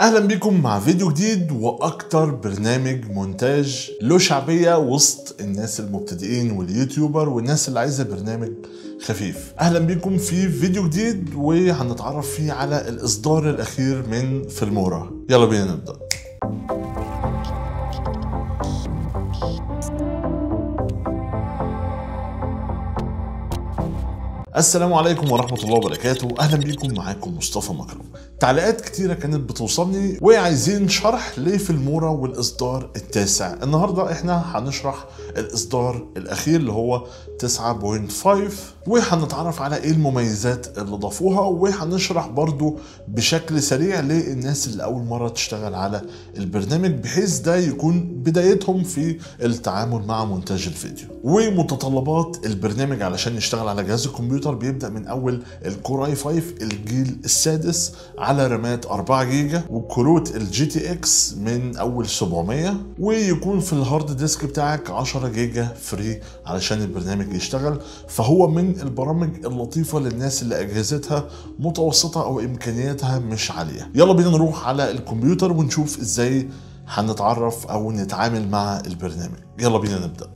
اهلا بيكم مع فيديو جديد واكتر برنامج مونتاج له شعبيه وسط الناس المبتدئين واليوتيوبر والناس اللي عايزه برنامج خفيف اهلا بيكم في فيديو جديد وهنتعرف فيه على الاصدار الاخير من فيلمورا يلا بينا نبدا السلام عليكم ورحمة الله وبركاته أهلا بيكم معاكم مصطفى مكرم تعليقات كتيرة كانت بتوصلني وعايزين شرح ليه في المورا والإصدار التاسع النهاردة إحنا هنشرح الاصدار الاخير اللي هو 9.5 وهنتعرف على ايه المميزات اللي ضافوها وهنشرح برضو بشكل سريع للناس اللي اول مره تشتغل على البرنامج بحيث ده يكون بدايتهم في التعامل مع مونتاج الفيديو ومتطلبات البرنامج علشان يشتغل على جهاز الكمبيوتر بيبدا من اول الكور اي 5 الجيل السادس على رامات 4 جيجا وكروت الجي تي اكس من اول 700 ويكون في الهارد ديسك بتاعك 10 10 جيجا فري علشان البرنامج يشتغل فهو من البرامج اللطيفه للناس اللي اجهزتها متوسطه او امكانياتها مش عاليه يلا بينا نروح على الكمبيوتر ونشوف ازاي هنتعرف او نتعامل مع البرنامج يلا بينا نبدا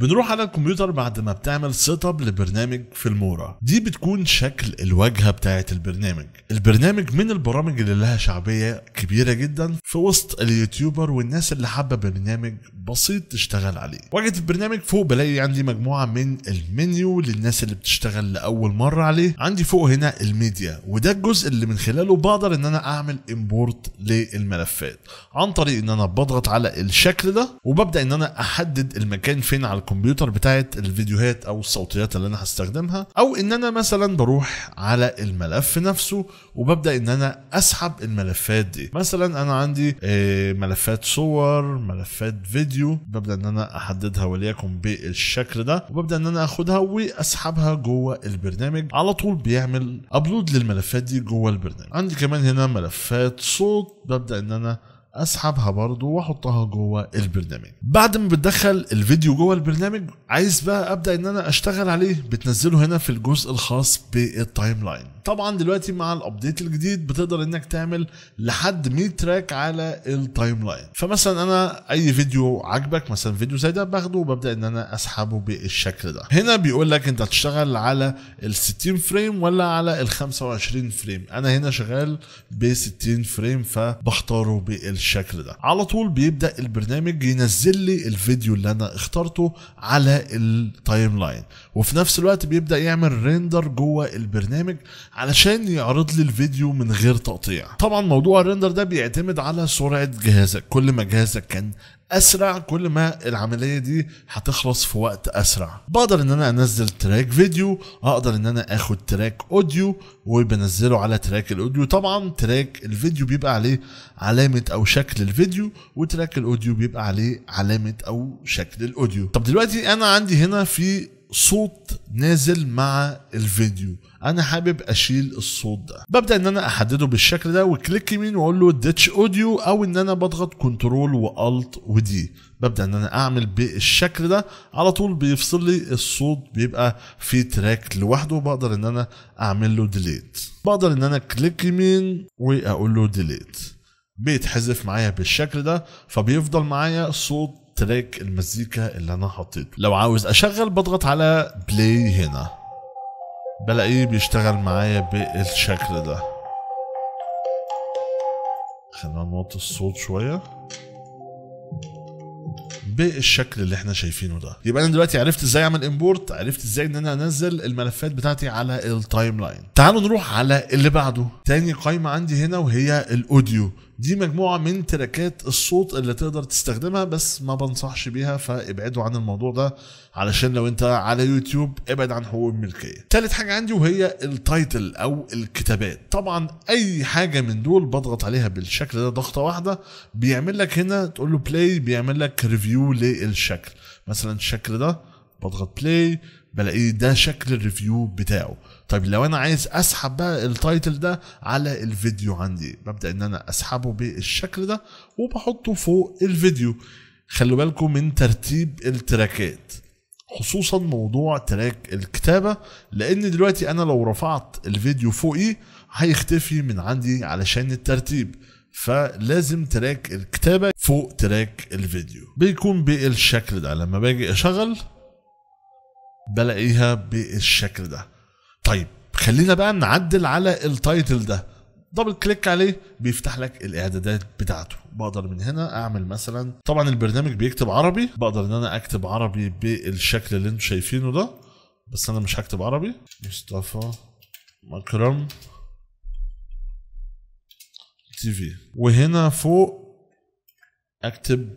بنروح على الكمبيوتر بعد ما بتعمل سيت اب لبرنامج فيلمورا دي بتكون شكل الواجهه بتاعه البرنامج البرنامج من البرامج اللي لها شعبيه كبيره جدا في وسط اليوتيوبر والناس اللي حابه برنامج بسيط تشتغل عليه واجهه البرنامج فوق بلاقي عندي مجموعه من المنيو للناس اللي بتشتغل لاول مره عليه عندي فوق هنا الميديا وده الجزء اللي من خلاله بقدر ان انا اعمل امبورت للملفات عن طريق ان انا بضغط على الشكل ده وببدا ان انا احدد المكان فين على الكمبيوتر بتاعت الفيديوهات او الصوتيات اللي انا هستخدمها او ان انا مثلا بروح على الملف نفسه وببدا ان انا اسحب الملفات دي مثلا انا عندي آه، ملفات صور ملفات فيديو ببدا ان انا احددها وليكن بالشكل ده وببدا ان انا اخدها واسحبها جوه البرنامج على طول بيعمل ابلود للملفات دي جوه البرنامج عندي كمان هنا ملفات صوت ببدا ان انا اسحبها برضو واحطها جوه البرنامج بعد ما بتدخل الفيديو جوه البرنامج عايز بقى ابدا ان انا اشتغل عليه بتنزله هنا في الجزء الخاص بالتايم لاين طبعا دلوقتي مع الابديت الجديد بتقدر انك تعمل لحد 100 تراك على التايم لاين فمثلا انا اي فيديو عجبك مثلا فيديو زي ده باخده وببدا ان انا اسحبه بالشكل ده هنا بيقول لك انت هتشتغل على ال 60 فريم ولا على ال 25 فريم انا هنا شغال ب 60 فريم فبختاره بالشكل ده على طول بيبدا البرنامج ينزل لي الفيديو اللي انا اخترته على التايم لاين وفي نفس الوقت بيبدا يعمل ريندر جوه البرنامج علشان يعرض لي الفيديو من غير تقطيع طبعا موضوع الريندر ده بيعتمد على سرعه جهازك كل ما جهازك كان اسرع كل ما العمليه دي هتخلص في وقت اسرع بقدر ان انا انزل تراك فيديو اقدر ان انا اخد تراك اوديو وبنزله على تراك الاوديو طبعا تراك الفيديو بيبقى عليه علامه او شكل الفيديو وتراك الاوديو بيبقى عليه علامه او شكل الاوديو طب دلوقتي انا عندي هنا في صوت نازل مع الفيديو انا حابب اشيل الصوت ده ببدا ان انا احدده بالشكل ده وكليك يمين واقول له ديتش اوديو او ان انا بضغط كنترول والت ودي ببدا ان انا اعمل بالشكل ده على طول بيفصل لي الصوت بيبقى في تراك لوحده بقدر ان انا اعمل له ديليت بقدر ان انا كليك يمين واقول له ديليت بيتحذف معايا بالشكل ده فبيفضل معايا صوت تراك المزيكا اللي انا حطيته لو عاوز اشغل بضغط على بلاي هنا بلاقيه بيشتغل معايا بالشكل ده خلينا نوطي الصوت شويه بالشكل اللي احنا شايفينه ده يبقى انا دلوقتي عرفت ازاي اعمل امبورت عرفت ازاي ان انا انزل الملفات بتاعتي على التايم لاين تعالوا نروح على اللي بعده تاني قايمه عندي هنا وهي الاوديو دي مجموعه من تراكات الصوت اللي تقدر تستخدمها بس ما بنصحش بيها فابعدوا عن الموضوع ده علشان لو انت على يوتيوب ابعد عن حقوق الملكيه تالت حاجه عندي وهي التايتل او الكتابات طبعا اي حاجه من دول بضغط عليها بالشكل ده ضغطه واحده بيعمل لك هنا تقول له بلاي بيعمل لك ريفيو للشكل مثلا الشكل ده بضغط بلاي بلاقيه ده شكل الريفيو بتاعه طيب لو انا عايز اسحب بقى التايتل ده على الفيديو عندي ببدا ان انا اسحبه بالشكل ده وبحطه فوق الفيديو خلوا بالكم من ترتيب التراكات خصوصا موضوع تراك الكتابة لان دلوقتي انا لو رفعت الفيديو فوقي هيختفي من عندي علشان الترتيب فلازم تراك الكتابة فوق تراك الفيديو بيكون بالشكل ده لما باجي اشغل بلاقيها بالشكل ده طيب خلينا بقى نعدل على التايتل ده دبل كليك عليه بيفتح لك الاعدادات بتاعته بقدر من هنا اعمل مثلا طبعا البرنامج بيكتب عربي بقدر ان انا اكتب عربي بالشكل اللي انتم شايفينه ده بس انا مش هكتب عربي مصطفى مكرم تي في وهنا فوق اكتب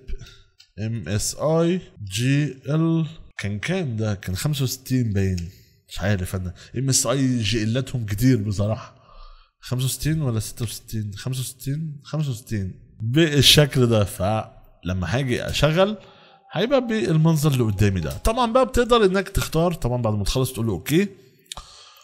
ام اس اي جي ال كان كام ده كان 65 باين مش عارف انا ام اس اي جيلاتهم كتير بصراحه 65 ولا 66 65 65 بالشكل ده فلما هاجي اشغل هيبقى بالمنظر اللي قدامي ده طبعا بقى بتقدر انك تختار طبعا بعد ما تخلص تقول له اوكي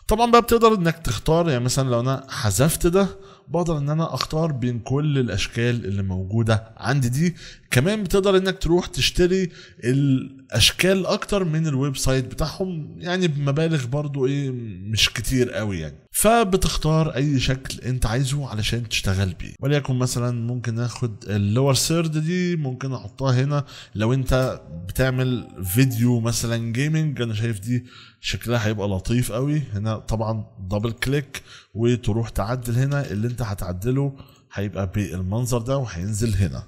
طبعا بقى بتقدر انك تختار يعني مثلا لو انا حذفت ده بقدر ان انا اختار بين كل الاشكال اللي موجوده عندي دي كمان بتقدر انك تروح تشتري الاشكال اكتر من الويب سايت بتاعهم يعني بمبالغ برضو ايه مش كتير قوي يعني فبتختار اي شكل انت عايزه علشان تشتغل بيه وليكن مثلا ممكن اخد اللور سيرد دي ممكن احطها هنا لو انت بتعمل فيديو مثلا جيمنج انا شايف دي شكلها هيبقى لطيف قوي هنا طبعا دبل كليك وتروح تعدل هنا اللي انت هتعدله هيبقى بالمنظر ده وهينزل هنا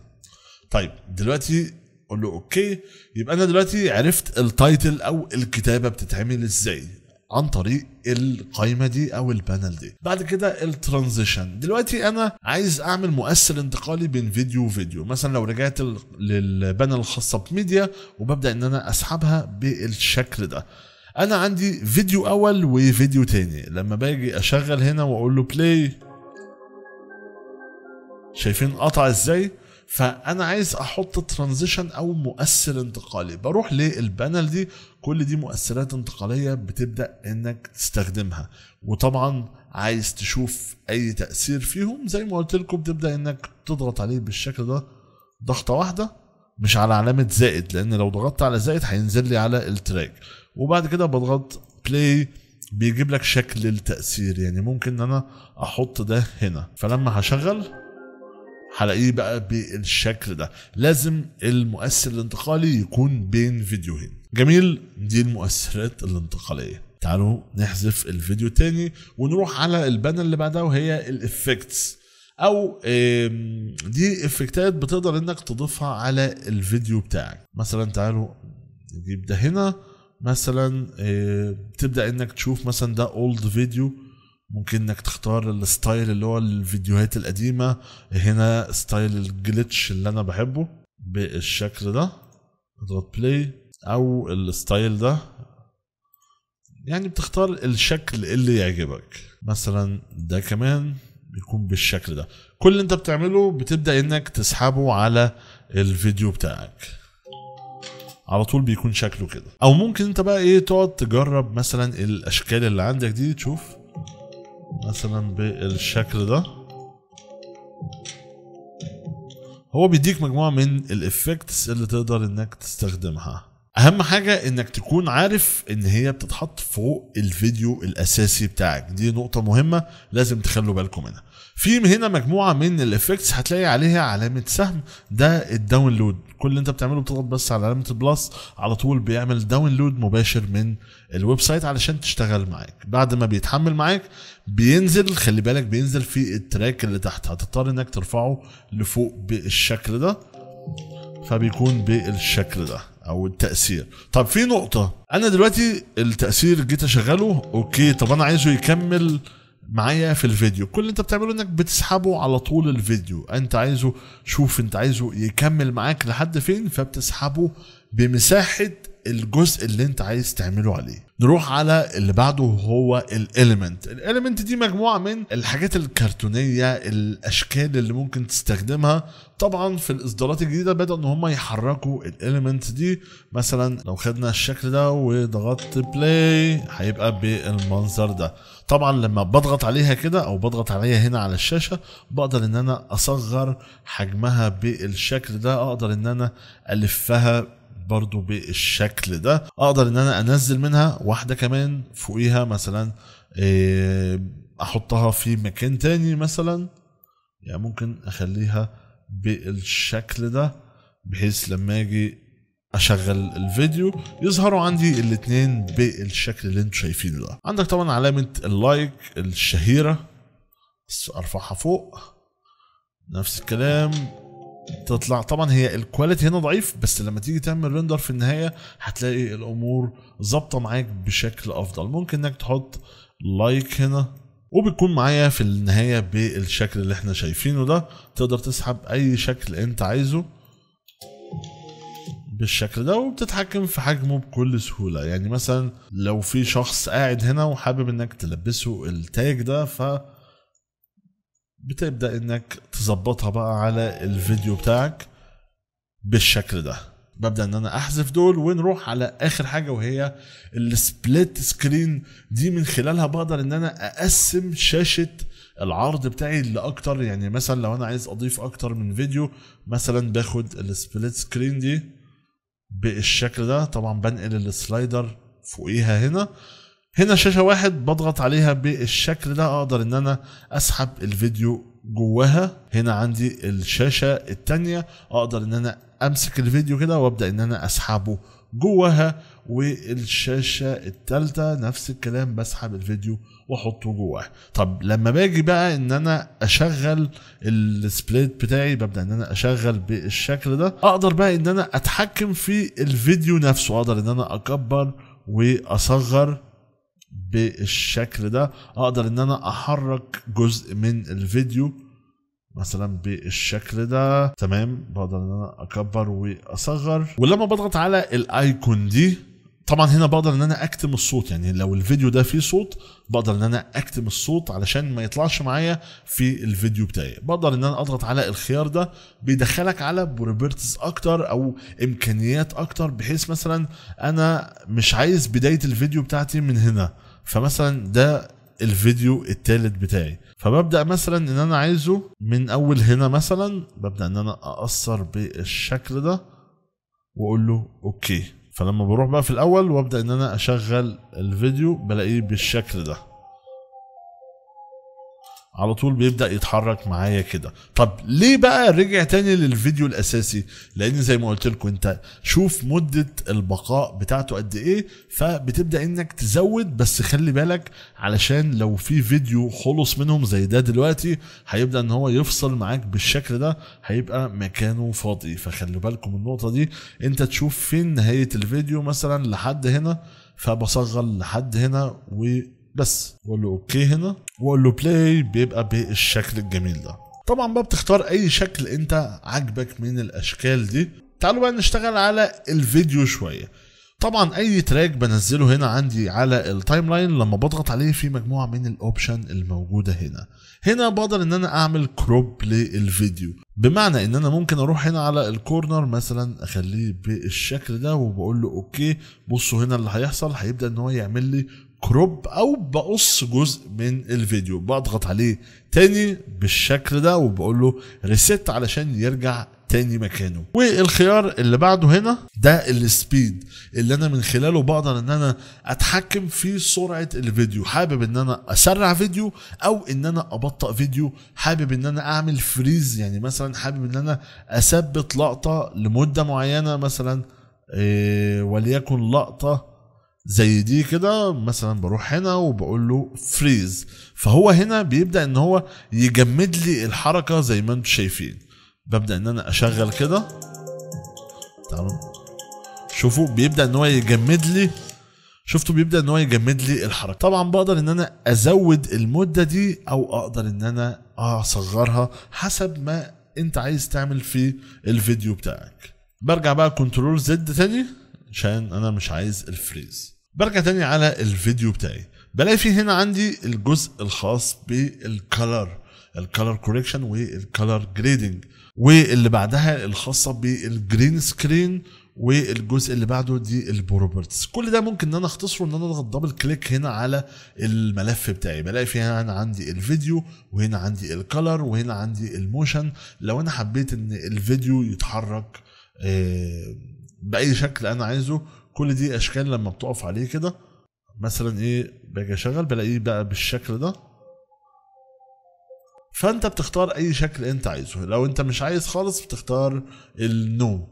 طيب دلوقتي قول له اوكي يبقى انا دلوقتي عرفت التايتل او الكتابه بتتعمل ازاي عن طريق القائمه دي او البانل دي بعد كده الترانزيشن دلوقتي انا عايز اعمل مؤثر انتقالي بين فيديو وفيديو مثلا لو رجعت للبانل الخاصه بميديا وببدا ان انا اسحبها بالشكل ده انا عندي فيديو اول وفيديو تاني لما باجي اشغل هنا واقول له بلاي شايفين قطع ازاي فانا عايز احط ترانزيشن او مؤثر انتقالي بروح للبانل دي كل دي مؤثرات انتقاليه بتبدا انك تستخدمها وطبعا عايز تشوف اي تاثير فيهم زي ما قلت لكم بتبدا انك تضغط عليه بالشكل ده ضغطه واحده مش على علامه زائد لان لو ضغطت على زائد هينزل لي على التراك وبعد كده بضغط بلاي بيجيب لك شكل التأثير يعني ممكن ان انا احط ده هنا فلما هشغل هلاقيه بقى بالشكل ده لازم المؤثر الانتقالي يكون بين فيديوهين جميل دي المؤثرات الانتقاليه تعالوا نحذف الفيديو تاني ونروح على البانل اللي بعدها وهي الافكتس او دي افكتات بتقدر انك تضيفها على الفيديو بتاعك مثلا تعالوا نجيب ده هنا مثلا آه، تبدا انك تشوف مثلا ده اولد فيديو ممكن انك تختار الستايل اللي هو الفيديوهات القديمه هنا ستايل الجلتش اللي انا بحبه بالشكل ده اضغط بلاي او الستايل ده يعني بتختار الشكل اللي يعجبك مثلا ده كمان بيكون بالشكل ده كل اللي انت بتعمله بتبدا انك تسحبه على الفيديو بتاعك على طول بيكون شكله كده او ممكن انت بقى ايه تقعد تجرب مثلا الاشكال اللي عندك دي تشوف مثلا بالشكل ده هو بيديك مجموعه من الافكتس اللي تقدر انك تستخدمها اهم حاجة انك تكون عارف ان هي بتتحط فوق الفيديو الاساسي بتاعك دي نقطة مهمة لازم تخلوا بالكم منها في هنا مجموعة من الافكتس هتلاقي عليها علامة سهم ده الداونلود كل اللي انت بتعمله بتضغط بس على علامه البلس على طول بيعمل داونلود مباشر من الويب سايت علشان تشتغل معاك بعد ما بيتحمل معاك بينزل خلي بالك بينزل في التراك اللي تحت هتضطر انك ترفعه لفوق بالشكل ده فبيكون بالشكل ده او التاثير طب في نقطه انا دلوقتي التاثير جيت اشغله اوكي طب انا عايزه يكمل معايا في الفيديو كل اللي انت بتعمله انك بتسحبه على طول الفيديو انت عايزه شوف انت عايزه يكمل معاك لحد فين فبتسحبه بمساحه الجزء اللي انت عايز تعمله عليه نروح على اللي بعده هو الاليمنت الاليمنت دي مجموعه من الحاجات الكرتونيه الاشكال اللي ممكن تستخدمها طبعا في الاصدارات الجديده بدأوا ان هم يحركوا الاليمنت دي مثلا لو خدنا الشكل ده وضغطت بلاي هيبقى بالمنظر ده طبعا لما بضغط عليها كده او بضغط عليها هنا على الشاشه بقدر ان انا اصغر حجمها بالشكل ده اقدر ان انا الفها برضو بالشكل ده اقدر ان انا انزل منها واحده كمان فوقيها مثلا آه، احطها في مكان تاني مثلا يعني ممكن اخليها بالشكل ده بحيث لما اجي اشغل الفيديو يظهروا عندي الاتنين بالشكل اللي انتم شايفينه ده عندك طبعا علامة اللايك الشهيرة بس ارفعها فوق نفس الكلام تطلع طبعا هي الكواليتي هنا ضعيف بس لما تيجي تعمل ريندر في النهايه هتلاقي الامور ظابطه معاك بشكل افضل ممكن انك تحط لايك هنا وبتكون معايا في النهايه بالشكل اللي احنا شايفينه ده تقدر تسحب اي شكل انت عايزه بالشكل ده وبتتحكم في حجمه بكل سهولة يعني مثلا لو في شخص قاعد هنا وحابب انك تلبسه التاج ده ف بتبدا انك تظبطها بقى على الفيديو بتاعك بالشكل ده ببدا ان انا احذف دول ونروح على اخر حاجه وهي السبليت سكرين دي من خلالها بقدر ان انا اقسم شاشه العرض بتاعي لاكتر يعني مثلا لو انا عايز اضيف اكتر من فيديو مثلا باخد السبليت سكرين دي بالشكل ده طبعا بنقل السلايدر فوقيها هنا هنا شاشه واحد بضغط عليها بالشكل ده اقدر ان انا اسحب الفيديو جواها هنا عندي الشاشه التانية اقدر ان انا امسك الفيديو كده وابدا ان انا اسحبه جواها والشاشه التالتة نفس الكلام بسحب الفيديو واحطه جواها طب لما باجي بقى ان انا اشغل السبليت بتاعي ببدا ان انا اشغل بالشكل ده اقدر بقى ان انا اتحكم في الفيديو نفسه اقدر ان انا اكبر واصغر بالشكل ده اقدر ان انا احرك جزء من الفيديو مثلا بالشكل ده تمام بقدر ان انا اكبر واصغر ولما بضغط على الايكون دي طبعا هنا بقدر ان انا اكتم الصوت يعني لو الفيديو ده فيه صوت بقدر ان انا اكتم الصوت علشان ما يطلعش معايا في الفيديو بتاعي بقدر ان انا اضغط على الخيار ده بيدخلك على بروبرتيز اكتر او امكانيات اكتر بحيث مثلا انا مش عايز بدايه الفيديو بتاعتي من هنا فمثلا ده الفيديو الثالث بتاعي فببدا مثلا ان انا عايزه من اول هنا مثلا ببدا ان انا اقصر بالشكل ده واقول له اوكي فلما بروح بقى في الاول وابدا ان انا اشغل الفيديو بلاقيه بالشكل ده على طول بيبدا يتحرك معايا كده طب ليه بقى رجع تاني للفيديو الاساسي لان زي ما قلت لكم انت شوف مده البقاء بتاعته قد ايه فبتبدا انك تزود بس خلي بالك علشان لو في فيديو خلص منهم زي ده دلوقتي هيبدا ان هو يفصل معاك بالشكل ده هيبقى مكانه فاضي فخلوا بالكم النقطه دي انت تشوف فين نهايه الفيديو مثلا لحد هنا فبصغر لحد هنا و بس واقول له اوكي هنا واقول له بلاي بيبقى بالشكل الجميل ده طبعا بقى بتختار اي شكل انت عاجبك من الاشكال دي تعالوا بقى نشتغل على الفيديو شويه طبعا اي تراك بنزله هنا عندي على التايم لاين لما بضغط عليه في مجموعه من الاوبشن الموجوده هنا هنا بقدر ان انا اعمل كروب للفيديو بمعنى ان انا ممكن اروح هنا على الكورنر مثلا اخليه بالشكل ده وبقول له اوكي بصوا هنا اللي هيحصل هيبدا ان هو يعمل لي كروب او بقص جزء من الفيديو بضغط عليه تاني بالشكل ده وبقول له ريست علشان يرجع تاني مكانه والخيار اللي بعده هنا ده السبيد اللي انا من خلاله بقدر ان انا اتحكم في سرعه الفيديو حابب ان انا اسرع فيديو او ان انا ابطا فيديو حابب ان انا اعمل فريز يعني مثلا حابب ان انا اثبت لقطه لمده معينه مثلا إيه وليكن لقطه زي دي كده مثلا بروح هنا وبقول له فريز فهو هنا بيبدا ان هو يجمد لي الحركه زي ما انتم شايفين ببدا ان انا اشغل كده تعالوا شوفوا بيبدا ان هو يجمد لي شفتوا بيبدا ان هو يجمد لي الحركه طبعا بقدر ان انا ازود المده دي او اقدر ان انا اصغرها حسب ما انت عايز تعمل في الفيديو بتاعك برجع بقى كنترول زد تاني عشان انا مش عايز الفريز برجع تاني على الفيديو بتاعي بلاقي في هنا عندي الجزء الخاص بالكلر الكلر كوريكشن والكلر جريدنج واللي بعدها الخاصه بالجرين سكرين والجزء اللي بعده دي البروبرتس كل ده ممكن ان انا اختصره ان انا اضغط دبل كليك هنا على الملف بتاعي بلاقي فيها هنا عندي الفيديو وهنا عندي الكلر وهنا عندي الموشن لو انا حبيت ان الفيديو يتحرك آه، باي شكل انا عايزه كل دي اشكال لما بتقف عليه كده مثلا ايه باجي اشغل بلاقيه بقى بالشكل ده فانت بتختار اي شكل انت عايزه لو انت مش عايز خالص بتختار النو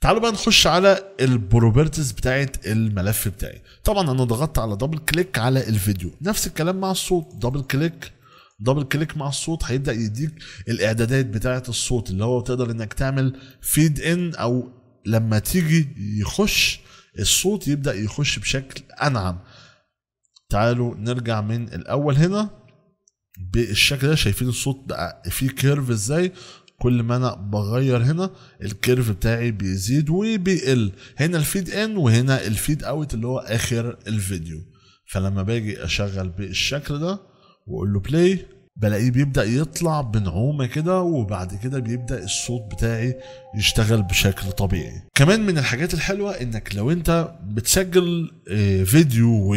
تعالوا بقى نخش على البروبرتيز بتاعت الملف بتاعي طبعا انا ضغطت على دبل كليك على الفيديو نفس الكلام مع الصوت دبل كليك دبل كليك مع الصوت هيبدا يديك الاعدادات بتاعه الصوت اللي هو تقدر انك تعمل فيد ان او لما تيجي يخش الصوت يبدا يخش بشكل انعم تعالوا نرجع من الاول هنا بالشكل ده شايفين الصوت بقى فيه كيرف ازاي كل ما انا بغير هنا الكيرف بتاعي بيزيد وبيقل هنا الفيد ان وهنا الفيد اوت اللي هو اخر الفيديو فلما باجي اشغل بالشكل ده واقول له بلاي بلاقيه بيبدا يطلع بنعومه كده وبعد كده بيبدا الصوت بتاعي يشتغل بشكل طبيعي كمان من الحاجات الحلوه انك لو انت بتسجل آه، فيديو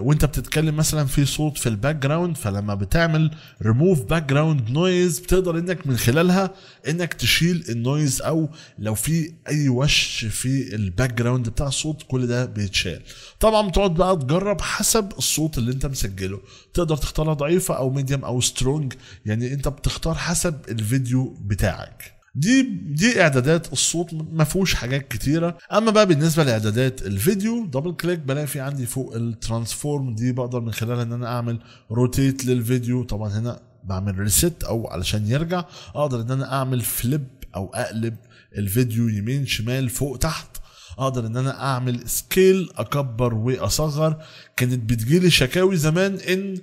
وانت بتتكلم مثلا في صوت في الباك جراوند فلما بتعمل ريموف باك جراوند نويز بتقدر انك من خلالها انك تشيل النويز او لو في اي وش في الباك جراوند بتاع الصوت كل ده بيتشال طبعا بتقعد بقى تجرب حسب الصوت اللي انت مسجله تقدر تختارها ضعيفه او ميديم او سترونج يعني انت بتختار حسب الفيديو بتاعك دي دي اعدادات الصوت ما فيهوش حاجات كتيره اما بقى بالنسبه لاعدادات الفيديو دبل كليك بلاقي في عندي فوق الترانسفورم دي بقدر من خلالها ان انا اعمل روتيت للفيديو طبعا هنا بعمل ريست او علشان يرجع اقدر ان انا اعمل فليب او اقلب الفيديو يمين شمال فوق تحت اقدر ان انا اعمل سكيل اكبر واصغر كانت بتجيلي شكاوي زمان ان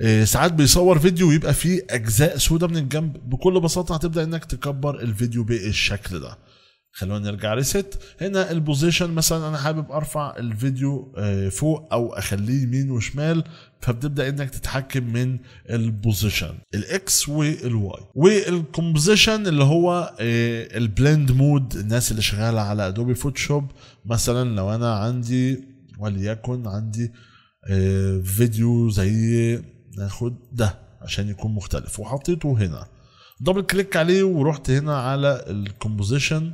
آه، ساعات بيصور فيديو ويبقى فيه اجزاء سودة من الجنب بكل بساطه هتبدا انك تكبر الفيديو بالشكل ده خلونا نرجع ريست هنا البوزيشن مثلا انا حابب ارفع الفيديو آه، فوق او اخليه يمين وشمال فبتبدا انك تتحكم من البوزيشن الاكس والواي والكومبوزيشن اللي هو آه، البلند مود الناس اللي شغاله على ادوبي فوتوشوب مثلا لو انا عندي وليكن عندي فيديو زي ناخد ده عشان يكون مختلف وحطيته هنا دبل كليك عليه ورحت هنا على الكومبوزيشن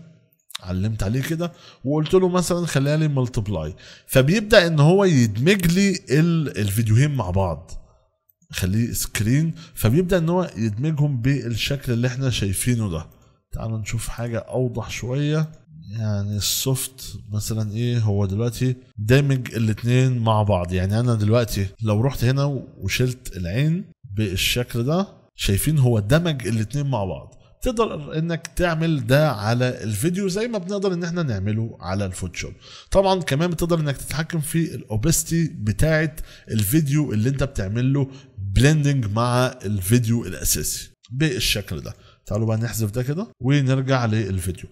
علمت عليه كده وقلت له مثلا خليها لي ملتبلاي فبيبدا ان هو يدمج لي الفيديوهين مع بعض خليه سكرين فبيبدا ان هو يدمجهم بالشكل اللي احنا شايفينه ده تعالوا نشوف حاجه اوضح شويه يعني السوفت مثلا ايه هو دلوقتي دامج الاثنين مع بعض يعني انا دلوقتي لو رحت هنا وشلت العين بالشكل ده شايفين هو دمج الاثنين مع بعض تقدر انك تعمل ده على الفيديو زي ما بنقدر ان احنا نعمله على الفوتوشوب طبعا كمان بتقدر انك تتحكم في الاوبستي بتاعه الفيديو اللي انت بتعمل له بلندنج مع الفيديو الاساسي بالشكل ده تعالوا بقى نحذف ده كده ونرجع للفيديو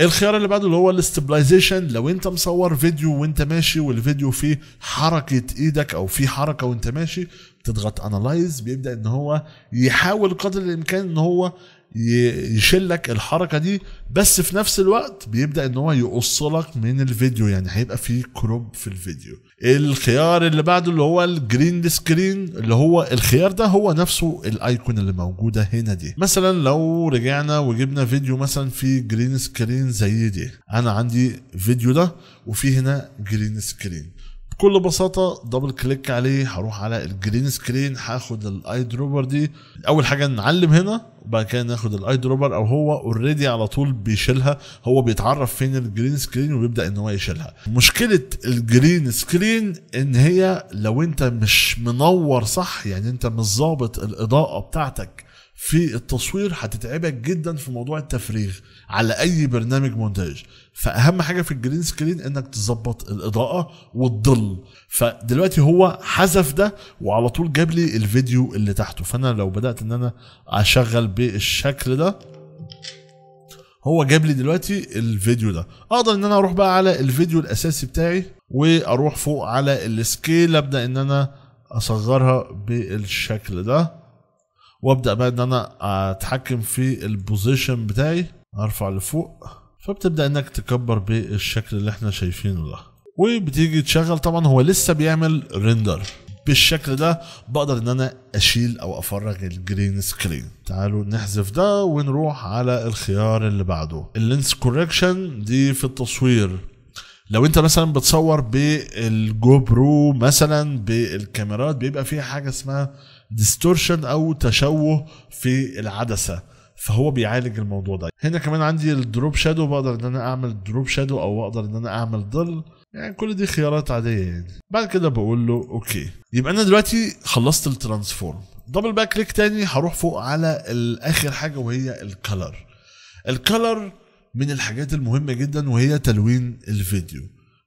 الخيار اللي بعده اللي هو الاستبلايزيشن لو انت مصور فيديو وانت ماشي والفيديو فيه حركه ايدك او فيه حركه وانت ماشي بتضغط انالايز بيبدا ان هو يحاول قدر الامكان ان هو يشلك الحركه دي بس في نفس الوقت بيبدا ان هو يقصلك من الفيديو يعني هيبقى فيه كروب في الفيديو الخيار اللي بعده اللي هو الجرين سكرين اللي هو الخيار ده هو نفسه الايكون اللي موجوده هنا دي مثلا لو رجعنا وجبنا فيديو مثلا في جرين سكرين زي دي انا عندي فيديو ده وفي هنا جرين سكرين بكل بساطه دبل كليك عليه هروح على الجرين سكرين هاخد الاي دروبر دي اول حاجه نعلم هنا وبعد كده ناخد الاي دروبر او هو اوريدي على طول بيشيلها هو بيتعرف فين الجرين سكرين وبيبدا ان هو يشيلها مشكله الجرين سكرين ان هي لو انت مش منور صح يعني انت مش ظابط الاضاءه بتاعتك في التصوير هتتعبك جدا في موضوع التفريغ على اي برنامج مونتاج فاهم حاجه في الجرين سكرين انك تظبط الاضاءه والظل فدلوقتي هو حذف ده وعلى طول جاب لي الفيديو اللي تحته فانا لو بدات ان انا اشغل بالشكل ده هو جاب لي دلوقتي الفيديو ده اقدر ان انا اروح بقى على الفيديو الاساسي بتاعي واروح فوق على السكيل ابدا ان انا اصغرها بالشكل ده وابدا بقى ان انا اتحكم في البوزيشن بتاعي ارفع لفوق فبتبدا انك تكبر بالشكل اللي احنا شايفينه ده وبتيجي تشغل طبعا هو لسه بيعمل ريندر بالشكل ده بقدر ان انا اشيل او افرغ الجرين سكرين تعالوا نحذف ده ونروح على الخيار اللي بعده اللينس كوركشن دي في التصوير لو انت مثلا بتصور بالجو برو مثلا بالكاميرات بيبقى فيها حاجه اسمها ديستورشن او تشوه في العدسه فهو بيعالج الموضوع ده هنا كمان عندي الدروب شادو بقدر ان انا اعمل دروب شادو او اقدر ان انا اعمل ظل يعني كل دي خيارات عاديه يعني بعد كده بقول له اوكي يبقى انا دلوقتي خلصت الترانسفورم دبل باك كليك تاني هروح فوق على اخر حاجه وهي الكلر الكلر من الحاجات المهمه جدا وهي تلوين الفيديو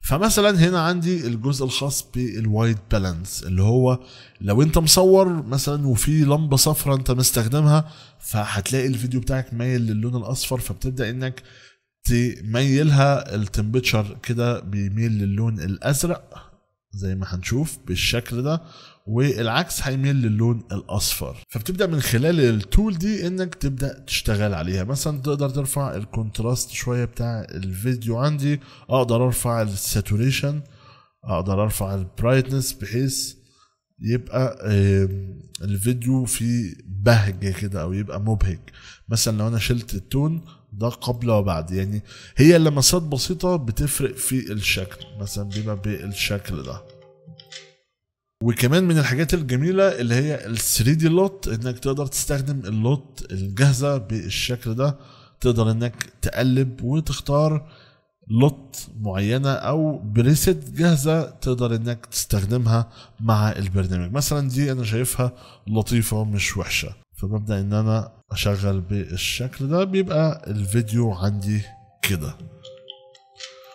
فمثلا هنا عندي الجزء الخاص بالوايت بالانس اللي هو لو انت مصور مثلا وفي لمبه صفراء انت مستخدمها فهتلاقي الفيديو بتاعك مايل للون الاصفر فبتبدا انك تميلها التمبتشر كده بيميل للون الازرق زي ما هنشوف بالشكل ده والعكس هيميل للون الاصفر فبتبدا من خلال التول دي انك تبدا تشتغل عليها مثلا تقدر ترفع الكونتراست شويه بتاع الفيديو عندي اقدر ارفع الساتوريشن اقدر ارفع البرايتنس بحيث يبقى الفيديو فيه بهجة كده او يبقى مبهج مثلا لو انا شلت التون ده قبل وبعد يعني هي لمسات بسيطة بتفرق في الشكل مثلا بيبقى بالشكل ده وكمان من الحاجات الجميله اللي هي ال 3 دي لوت انك تقدر تستخدم اللوت الجاهزه بالشكل ده تقدر انك تقلب وتختار لوت معينه او بريست جاهزه تقدر انك تستخدمها مع البرنامج مثلا دي انا شايفها لطيفه مش وحشه فببدا ان انا اشغل بالشكل ده بيبقى الفيديو عندي كده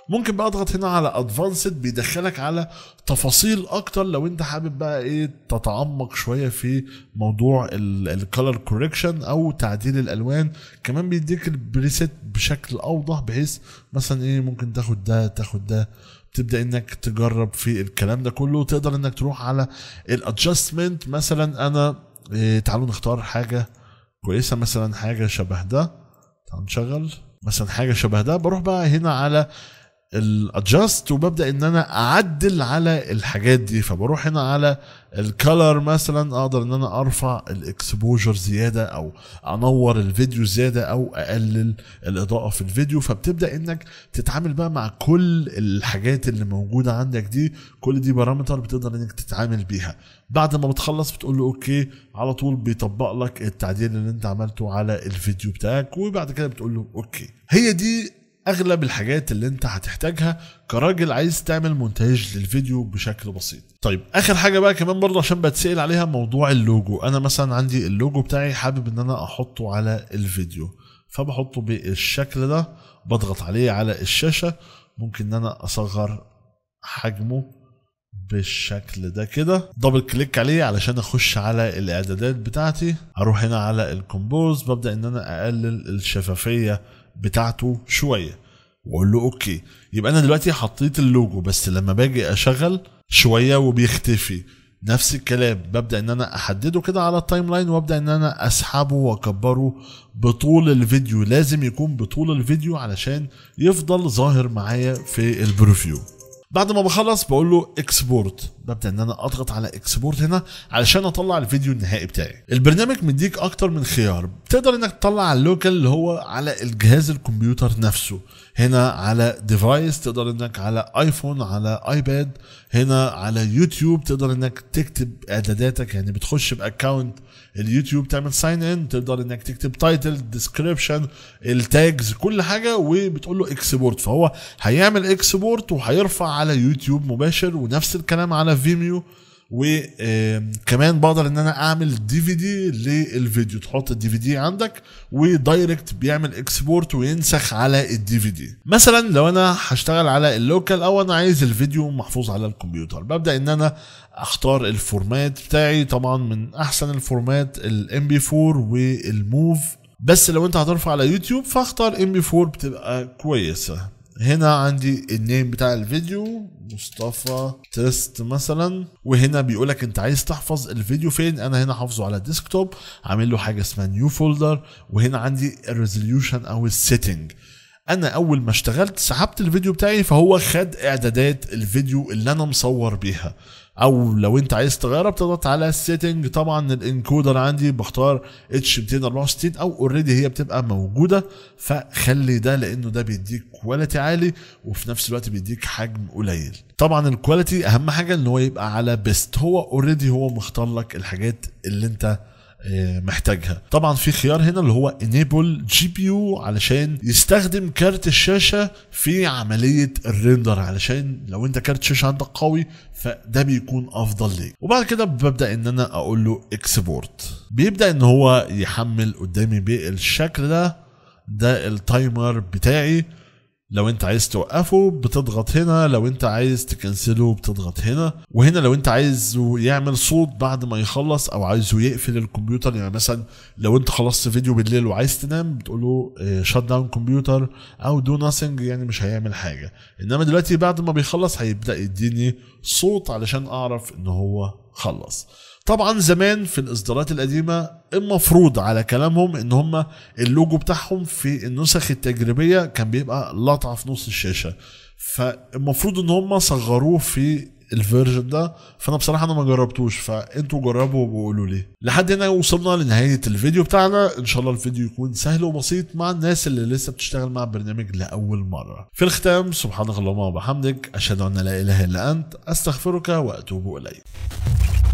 ممكن بقى اضغط هنا على ادفانسد بيدخلك على تفاصيل اكتر لو انت حابب بقى ايه تتعمق شويه في موضوع الكالر كوريكشن او تعديل الالوان كمان بيديك البريسيت بشكل اوضح بحيث مثلا ايه ممكن تاخد ده تاخد ده تبدا انك تجرب في الكلام ده كله تقدر انك تروح على الادجستمنت مثلا انا إيه تعالوا نختار حاجه كويسه مثلا حاجه شبه ده تعال نشغل مثلا حاجه شبه ده بروح بقى هنا على الادجاست وببدا ان انا اعدل على الحاجات دي فبروح هنا على الكالر مثلا اقدر ان انا ارفع الاكسبوجر زياده او انور الفيديو زياده او اقلل الاضاءه في الفيديو فبتبدا انك تتعامل بقى مع كل الحاجات اللي موجوده عندك دي كل دي بارامتر بتقدر انك تتعامل بيها بعد ما بتخلص بتقول له اوكي على طول بيطبق لك التعديل اللي انت عملته على الفيديو بتاعك وبعد كده بتقول له اوكي هي دي اغلب الحاجات اللي انت هتحتاجها كراجل عايز تعمل مونتاج للفيديو بشكل بسيط طيب اخر حاجه بقى كمان برضه عشان بتسال عليها موضوع اللوجو انا مثلا عندي اللوجو بتاعي حابب ان انا احطه على الفيديو فبحطه بالشكل ده بضغط عليه على الشاشه ممكن ان انا اصغر حجمه بالشكل ده كده دبل كليك عليه علشان اخش على الاعدادات بتاعتي اروح هنا على الكومبوز ببدا ان انا اقلل الشفافيه بتاعته شويه واقول له اوكي يبقى انا دلوقتي حطيت اللوجو بس لما باجي اشغل شويه وبيختفي نفس الكلام ببدا ان انا احدده كده على التايم لاين وابدا ان انا اسحبه واكبره بطول الفيديو لازم يكون بطول الفيديو علشان يفضل ظاهر معايا في البروفيو بعد ما بخلص بقول له اكسبورت ببدا ان انا اضغط على اكسبورت هنا علشان اطلع الفيديو النهائي بتاعي البرنامج مديك اكتر من خيار بتقدر انك تطلع على اللوكال اللي هو على الجهاز الكمبيوتر نفسه هنا على ديفايس تقدر انك على ايفون على ايباد هنا على يوتيوب تقدر انك تكتب اعداداتك يعني بتخش باكونت اليوتيوب تعمل ساين ان تقدر انك تكتب تايتل ديسكريبشن التاجز كل حاجه وبتقول له اكسبورت فهو هيعمل اكسبورت وهيرفع على يوتيوب مباشر ونفس الكلام على فيميو وكمان بقدر ان انا اعمل دي في دي للفيديو تحط الدي في دي عندك ودايركت بيعمل اكسبورت وينسخ على الدي في دي مثلا لو انا هشتغل على اللوكال او انا عايز الفيديو محفوظ على الكمبيوتر ببدا ان انا اختار الفورمات بتاعي طبعا من احسن الفورمات الام بي 4 والموف بس لو انت هترفع على يوتيوب فاختار ام بي 4 بتبقى كويسه هنا عندي النيم بتاع الفيديو مصطفى تيست مثلا وهنا بيقول لك انت عايز تحفظ الفيديو فين انا هنا حافظه على الديسكتوب عامل له حاجه اسمها نيو فولدر وهنا عندي الريزوليوشن او السيتنج انا اول ما اشتغلت سحبت الفيديو بتاعي فهو خد اعدادات الفيديو اللي انا مصور بيها او لو انت عايز تغيرها بتضغط على سيتنج طبعا الانكودر عندي بختار اتش 264 او اوريدي هي بتبقى موجوده فخلي ده لانه ده بيديك كواليتي عالي وفي نفس الوقت بيديك حجم قليل طبعا الكواليتي اهم حاجه ان هو يبقى على بيست هو اوريدي هو مختار لك الحاجات اللي انت آه، محتاجها طبعا في خيار هنا اللي هو انيبل جي بي يو علشان يستخدم كارت الشاشه في عمليه الريندر علشان لو انت كارت شاشه عندك قوي فده بيكون افضل ليك وبعد كده ببدا ان انا اقول له اكسبورت بيبدا ان هو يحمل قدامي بالشكل ده ده التايمر بتاعي لو انت عايز توقفه بتضغط هنا لو انت عايز تكنسله بتضغط هنا وهنا لو انت عايزه يعمل صوت بعد ما يخلص او عايزه يقفل الكمبيوتر يعني مثلا لو انت خلصت فيديو بالليل وعايز تنام بتقول له شات داون كمبيوتر او دو ناثينج يعني مش هيعمل حاجه انما دلوقتي بعد ما بيخلص هيبدا يديني صوت علشان اعرف ان هو خلص طبعا زمان في الاصدارات القديمه المفروض على كلامهم ان هم اللوجو بتاعهم في النسخ التجريبيه كان بيبقى لطعه في نص الشاشه فالمفروض ان هم صغروه في الفيرجن ده فانا بصراحه انا ما جربتوش فانتوا جربوا وقولوا لي لحد هنا وصلنا لنهايه الفيديو بتاعنا ان شاء الله الفيديو يكون سهل وبسيط مع الناس اللي لسه بتشتغل مع البرنامج لاول مره في الختام سبحانك اللهم وبحمدك اشهد ان لا اله الا انت استغفرك واتوب اليك